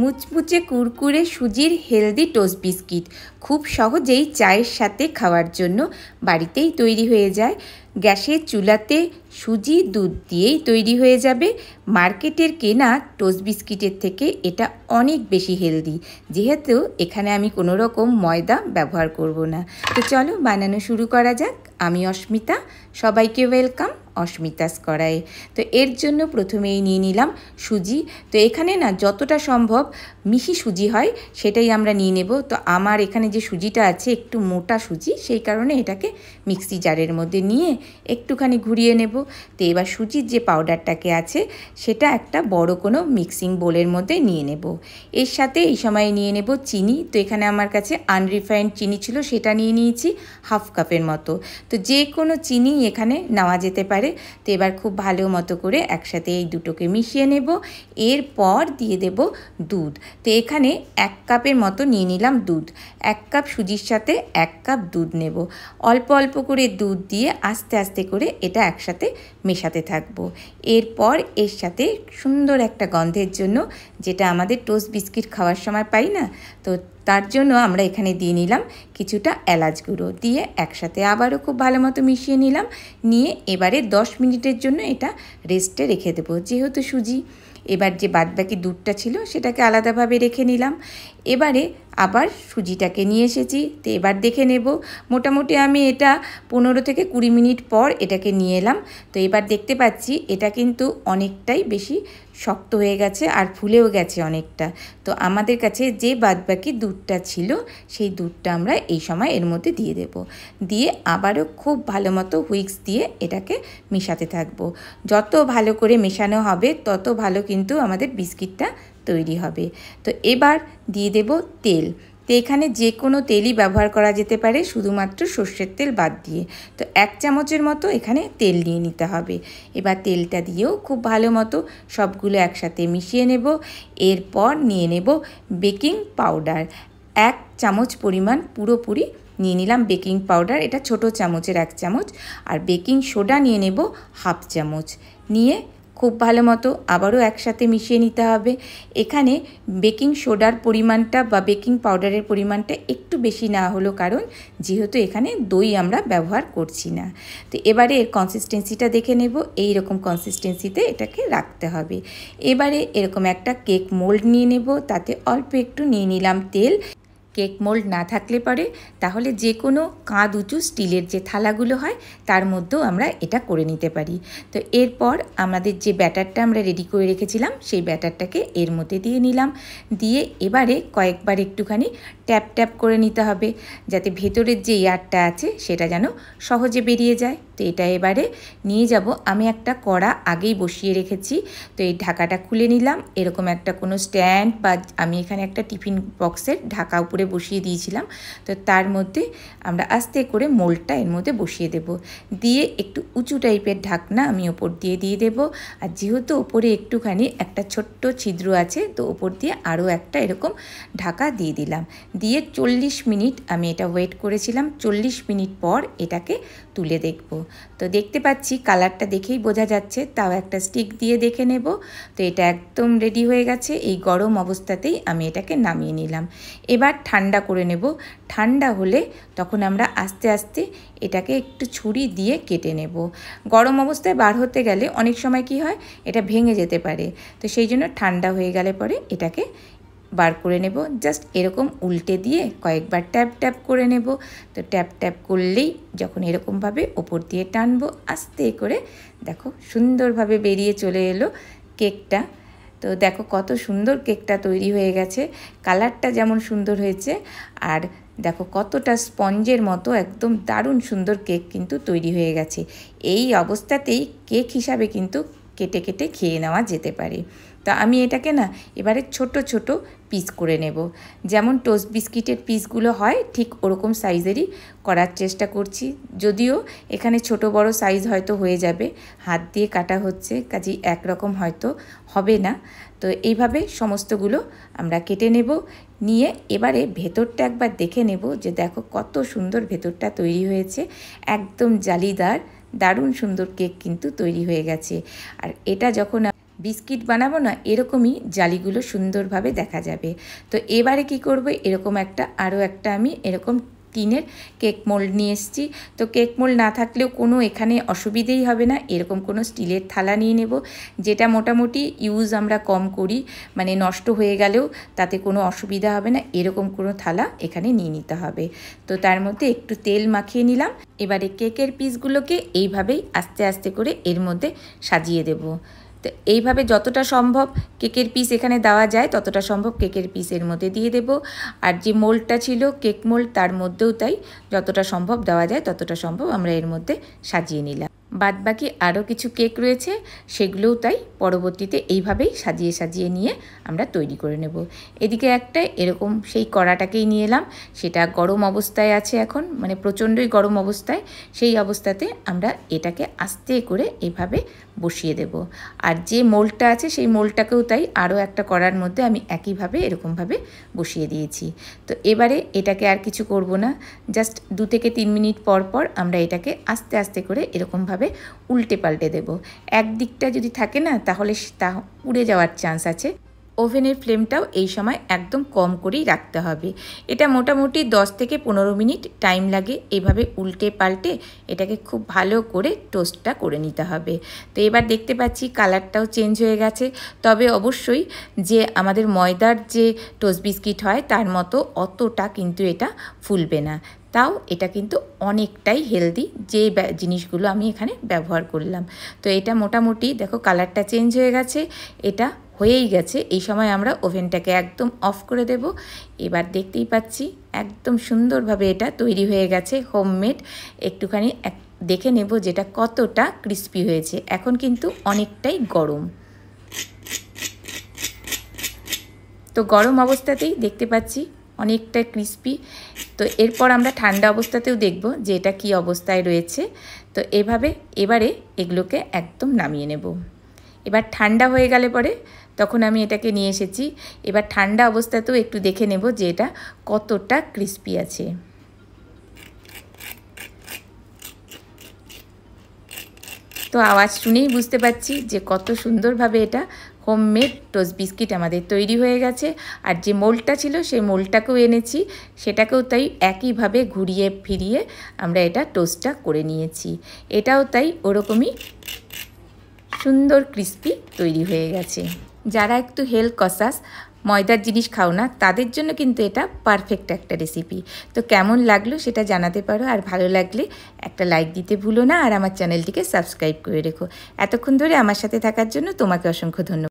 মুচমুচে কুরকুরে সুজির healthy toast biscuit খুব সহজেই চায়ের সাথে খাওয়ার জন্য বাড়িতেই তৈরি হয়ে যায় গ্যাসের চুলাতে সুজি দুধ দিয়েই তৈরি হয়ে যাবে মার্কেটের কেনা টোস্ট বিস্কিটের থেকে এটা অনেক বেশি হেলদি যেহেতু এখানে আমি কোনো রকম ময়দা ব্যবহার করব না তো চলো বানানো শুরু করা যাক আমি অস্মিতা সবাইকে ওয়েলকাম অস্মিতাস কড়াই তো এর জন্য প্রথমেই নিয়ে নিলাম সুজি তো এখানে না যতটা সম্ভব মিহি সুজি হয় সেটাই আমরা নিয়ে নেব তো আমার এখানে যে সুজিটা আছে একটু মোটা সুজি সেই কারণে এটাকে মিক্সি জারের মধ্যে নিয়ে একটুখানি ঘুরিয়ে নেব তো এবার সুজির যে পাউডারটাকে আছে সেটা একটা বড় কোনো মিক্সিং বোলের মধ্যে নিয়ে নেব এর সাথে এই সময় নিয়ে নেব চিনি তো এখানে আমার কাছে আনরিফাইন্ড চিনি ছিল সেটা নিয়ে নিয়েছি হাফ কাপের মতো তো যে কোনো চিনি নিয়েই এখানে নেওয়া যেতে পারে তো এবার খুব ভালো মতো করে একসাথে এই দুটোকে মিশিয়ে নেব এরপর দিয়ে দেব দুধ তো এখানে এক কাপের মতো নিয়ে নিলাম দুধ এক কাপ সুজির সাথে এক কাপ দুধ নেব অল্প অল্প করে দুধ দিয়ে আস্তে আস্তে করে এটা একসাথে মেশাতে থাকব এরপর এর সাথে সুন্দর একটা গন্ধের জন্য যেটা আমাদের টোস্ট বিস্কিট খাওয়ার সময় পাই না তো তার জন্য আমরা এখানে দিয়ে নিলাম কিছুটা এলাচ গুঁড়ো দিয়ে একসাথে আবারও খুব ভালো মতো মিশিয়ে নিলাম নিয়ে এবারে 10 মিনিটের জন্য এটা রেস্টে রেখে দেবো যেহেতু সুজি এবার যে বাদবাকি দুধটা ছিল সেটাকে আলাদাভাবে রেখে নিলাম এবারে আবার সুজিটাকে নিয়ে এসেছি তো এবার দেখে নেব মোটামুটি আমি এটা পনেরো থেকে কুড়ি মিনিট পর এটাকে নিয়ে এলাম তো এবার দেখতে পাচ্ছি এটা কিন্তু অনেকটাই বেশি শক্ত হয়ে গেছে আর ফুলেও গেছে অনেকটা তো আমাদের কাছে যে বাদবাকি দুধটা ছিল সেই দুধটা আমরা এই সময় এর মধ্যে দিয়ে দেব দিয়ে আবারও খুব ভালো মতো হুইক্স দিয়ে এটাকে মেশাতে থাকবো যত ভালো করে মেশানো হবে তত ভালো কিন্তু আমাদের বিস্কিটটা তৈরি হবে তো এবার দিয়ে দেব তেল তো এখানে যে কোনো তেলই ব্যবহার করা যেতে পারে শুধুমাত্র সর্ষের তেল বাদ দিয়ে তো এক চামচের মতো এখানে তেল নিয়ে নিতে হবে এবার তেলটা দিয়েও খুব ভালো মতো সবগুলো একসাথে মিশিয়ে নেব এরপর নিয়ে নেব বেকিং পাউডার এক চামচ পরিমাণ পুরোপুরি নিয়ে নিলাম বেকিং পাউডার এটা ছোট চামচের এক চামচ আর বেকিং সোডা নিয়ে নেব হাফ চামচ নিয়ে খুব ভালো মতো আবারও একসাথে মিশিয়ে নিতে হবে এখানে বেকিং সোডার পরিমাণটা বা বেকিং পাউডারের পরিমাণটা একটু বেশি না হলো কারণ যেহেতু এখানে দই আমরা ব্যবহার করছি না তো এবারে এর কনসিস্টেন্সিটা দেখে নেব এই রকম কনসিস্টেন্সিতে এটাকে রাখতে হবে এবারে এরকম একটা কেক মোল্ড নিয়ে নেব তাতে অল্প একটু নিয়ে নিলাম তেল কেক মোল্ড না থাকলে পরে তাহলে যে কোনো কাঁধ উঁচু স্টিলের যে থালাগুলো হয় তার মধ্যেও আমরা এটা করে নিতে পারি তো এরপর আমাদের যে ব্যাটারটা আমরা রেডি করে রেখেছিলাম সেই ব্যাটারটাকে এর মধ্যে দিয়ে নিলাম দিয়ে এবারে কয়েকবার একটুখানি ট্যাপ ট্যাপ করে নিতে হবে যাতে ভেতরের যে এয়ারটা আছে সেটা যেন সহজে বেরিয়ে যায় তো এটা এবারে নিয়ে যাব আমি একটা কড়া আগেই বসিয়ে রেখেছি তো এই ঢাকাটা খুলে নিলাম এরকম একটা কোনো স্ট্যান্ড বা আমি এখানে একটা টিফিন বক্সের ঢাকা উপরে করে বসিয়ে দিয়েছিলাম তো তার মধ্যে আমরা আস্তে করে মোলটা এর মধ্যে বসিয়ে দেব দিয়ে একটু উঁচু টাইপের ঢাকনা আমি ওপর দিয়ে দিয়ে দেব আর যেহেতু ওপরে একটুখানি একটা ছোট্ট ছিদ্র আছে তো ওপর দিয়ে আরও একটা এরকম ঢাকা দিয়ে দিলাম দিয়ে চল্লিশ মিনিট আমি এটা ওয়েট করেছিলাম চল্লিশ মিনিট পর এটাকে তুলে দেখব তো দেখতে পাচ্ছি কালারটা দেখেই বোঝা যাচ্ছে তাও একটা স্টিক দিয়ে দেখে নেব তো এটা একদম রেডি হয়ে গেছে এই গরম অবস্থাতেই আমি এটাকে নামিয়ে নিলাম এবার ঠান্ডা করে নেব ঠান্ডা হলে তখন আমরা আস্তে আস্তে এটাকে একটু ছুরি দিয়ে কেটে নেব গরম অবস্থায় বার হতে গেলে অনেক সময় কি হয় এটা ভেঙে যেতে পারে তো সেই জন্য ঠান্ডা হয়ে গেলে পরে এটাকে বার করে নেব জাস্ট এরকম উল্টে দিয়ে কয়েকবার ট্যাপ ট্যাপ করে নেব তো ট্যাপ ট্যাপ করলেই যখন এরকমভাবে ওপর দিয়ে টানবো আস্তে করে দেখো সুন্দরভাবে বেরিয়ে চলে এলো কেকটা তো দেখো কত সুন্দর কেকটা তৈরি হয়ে গেছে কালারটা যেমন সুন্দর হয়েছে আর দেখো কতটা স্পঞ্জের মতো একদম দারুণ সুন্দর কেক কিন্তু তৈরি হয়ে গেছে এই অবস্থাতেই কেক হিসাবে কিন্তু কেটে কেটে খেয়ে নেওয়া যেতে পারে তা আমি এটাকে না এবারে ছোট ছোট পিস করে নেব যেমন টোস্ট বিস্কিটের পিসগুলো হয় ঠিক ওরকম সাইজেরই করার চেষ্টা করছি যদিও এখানে ছোট বড় সাইজ হয়তো হয়ে যাবে হাত দিয়ে কাটা হচ্ছে কাজেই একরকম হয়তো হবে না তো এইভাবে সমস্তগুলো আমরা কেটে নেব নিয়ে এবারে ভেতরটা একবার দেখে নেব যে দেখো কত সুন্দর ভেতরটা তৈরি হয়েছে একদম জালিদার দারুণ সুন্দর কেক কিন্তু তৈরি হয়ে গেছে আর এটা যখন বিস্কিট বানাবো না এরকমই জালিগুলো সুন্দরভাবে দেখা যাবে তো এবারে কি করব এরকম একটা আরও একটা আমি এরকম টিনের কেক মোল্ড নিয়ে এসেছি তো কেক মোল্ড না থাকলেও কোনো এখানে অসুবিধেই হবে না এরকম কোনো স্টিলের থালা নিয়ে নেব যেটা মোটামুটি ইউজ আমরা কম করি মানে নষ্ট হয়ে গেলেও তাতে কোনো অসুবিধা হবে না এরকম কোনো থালা এখানে নিয়ে নিতে হবে তো তার মধ্যে একটু তেল মাখিয়ে নিলাম এবারে কেকের পিসগুলোকে এইভাবেই আস্তে আস্তে করে এর মধ্যে সাজিয়ে দেবো তো এইভাবে যতটা সম্ভব কেকের পিস এখানে দেওয়া যায় ততটা সম্ভব কেকের পিসের মধ্যে দিয়ে দেব আর যে মোল্ডটা ছিল কেক মোল্ড তার মধ্যেও তাই যতটা সম্ভব দেওয়া যায় ততটা সম্ভব আমরা এর মধ্যে সাজিয়ে নিলাম বাদবাকি আরও কিছু কেক রয়েছে সেগুলোও তাই পরবর্তীতে এইভাবেই সাজিয়ে সাজিয়ে নিয়ে আমরা তৈরি করে নেব এদিকে একটা এরকম সেই কড়াটাকেই নিয়ে এলাম সেটা গরম অবস্থায় আছে এখন মানে প্রচণ্ডই গরম অবস্থায় সেই অবস্থাতে আমরা এটাকে আস্তে করে এভাবে বসিয়ে দেব আর যে মোলটা আছে সেই মোলটাকেও তাই আরও একটা করার মধ্যে আমি একইভাবে এরকমভাবে বসিয়ে দিয়েছি তো এবারে এটাকে আর কিছু করব না জাস্ট দু থেকে তিন মিনিট পর পর আমরা এটাকে আস্তে আস্তে করে এরকমভাবে উল্টে পাল্টে দেব একদিকটা যদি থাকে না তাহলে তা উড়ে যাওয়ার চান্স আছে ওভেনের ফ্লেমটাও এই সময় একদম কম করেই রাখতে হবে এটা মোটামুটি 10 থেকে পনেরো মিনিট টাইম লাগে এভাবে উল্টে পাল্টে এটাকে খুব ভালো করে টোস্টটা করে নিতে হবে তো এবার দেখতে পাচ্ছি কালারটাও চেঞ্জ হয়ে গেছে তবে অবশ্যই যে আমাদের ময়দার যে টোস্ট বিস্কিট হয় তার মতো অতটা কিন্তু এটা ফুলবে না তাও এটা কিন্তু অনেকটাই হেলদি যে জিনিসগুলো আমি এখানে ব্যবহার করলাম তো এটা মোটামুটি দেখো কালারটা চেঞ্জ হয়ে গেছে এটা হয়েই গেছে এই সময় আমরা ওভেনটাকে একদম অফ করে দেব এবার দেখতেই পাচ্ছি একদম সুন্দরভাবে এটা তৈরি হয়ে গেছে হোমমেড একটুখানি দেখে নেব যেটা কতটা ক্রিস্পি হয়েছে এখন কিন্তু অনেকটাই গরম তো গরম অবস্থাতেই দেখতে পাচ্ছি অনেকটা ক্রিস্পি তো এরপর আমরা ঠান্ডা অবস্থাতেও দেখব যে এটা কী অবস্থায় রয়েছে তো এভাবে এবারে এগুলোকে একদম নামিয়ে নেব এবার ঠান্ডা হয়ে গেলে পরে তখন আমি এটাকে নিয়ে এসেছি এবার ঠান্ডা অবস্থাতেও একটু দেখে নেব যে এটা কতটা ক্রিস্পি আছে তো আওয়াজ শুনেই বুঝতে পারছি যে কত সুন্দরভাবে এটা হোমমেড টোস্ট বিস্কিট আমাদের তৈরি হয়ে গেছে আর যে মোলটা ছিল সেই মোলটাকেও এনেছি সেটাকেও তাই একইভাবে ঘুরিয়ে ফিরিয়ে আমরা এটা টোস্টটা করে নিয়েছি এটাও তাই ওরকমই সুন্দর ক্রিস্পি তৈরি হয়ে গেছে যারা একটু হেলথ কসাস ময়দার জিনিস খাও না তাদের জন্য কিন্তু এটা পারফেক্ট একটা রেসিপি তো কেমন লাগলো সেটা জানাতে পারো আর ভালো লাগলে একটা লাইক দিতে ভুলো না আর আমার চ্যানেলটিকে সাবস্ক্রাইব করে রেখো এতক্ষণ ধরে আমার সাথে থাকার জন্য তোমাকে অসংখ্য ধন্যবাদ